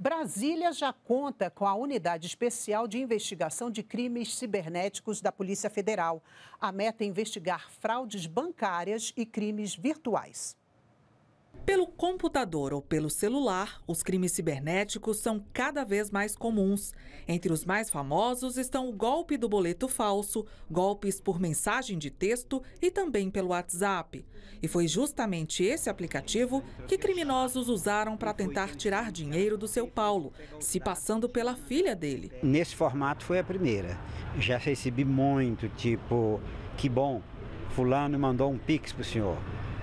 Brasília já conta com a Unidade Especial de Investigação de Crimes Cibernéticos da Polícia Federal. A meta é investigar fraudes bancárias e crimes virtuais. Pelo computador ou pelo celular, os crimes cibernéticos são cada vez mais comuns. Entre os mais famosos estão o golpe do boleto falso, golpes por mensagem de texto e também pelo WhatsApp. E foi justamente esse aplicativo que criminosos usaram para tentar tirar dinheiro do seu Paulo, se passando pela filha dele. Nesse formato foi a primeira. Já recebi muito, tipo, que bom, fulano mandou um pix pro senhor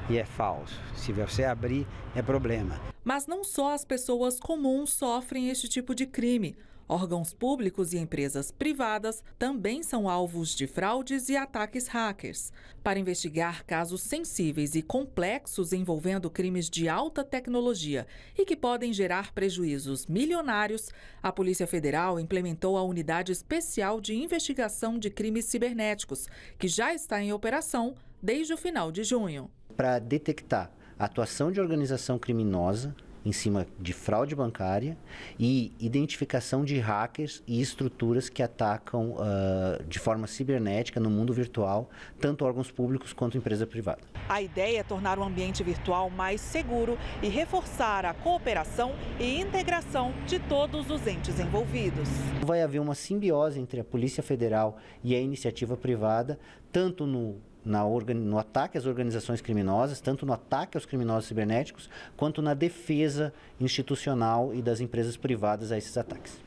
e é falso. Se você abrir, é problema. Mas não só as pessoas comuns sofrem este tipo de crime. Órgãos públicos e empresas privadas também são alvos de fraudes e ataques hackers. Para investigar casos sensíveis e complexos envolvendo crimes de alta tecnologia e que podem gerar prejuízos milionários, a Polícia Federal implementou a Unidade Especial de Investigação de Crimes Cibernéticos, que já está em operação desde o final de junho. Para detectar atuação de organização criminosa em cima de fraude bancária e identificação de hackers e estruturas que atacam uh, de forma cibernética no mundo virtual, tanto órgãos públicos quanto empresa privada. A ideia é tornar o ambiente virtual mais seguro e reforçar a cooperação e integração de todos os entes envolvidos. Vai haver uma simbiose entre a Polícia Federal e a iniciativa privada, tanto no no ataque às organizações criminosas, tanto no ataque aos criminosos cibernéticos, quanto na defesa institucional e das empresas privadas a esses ataques.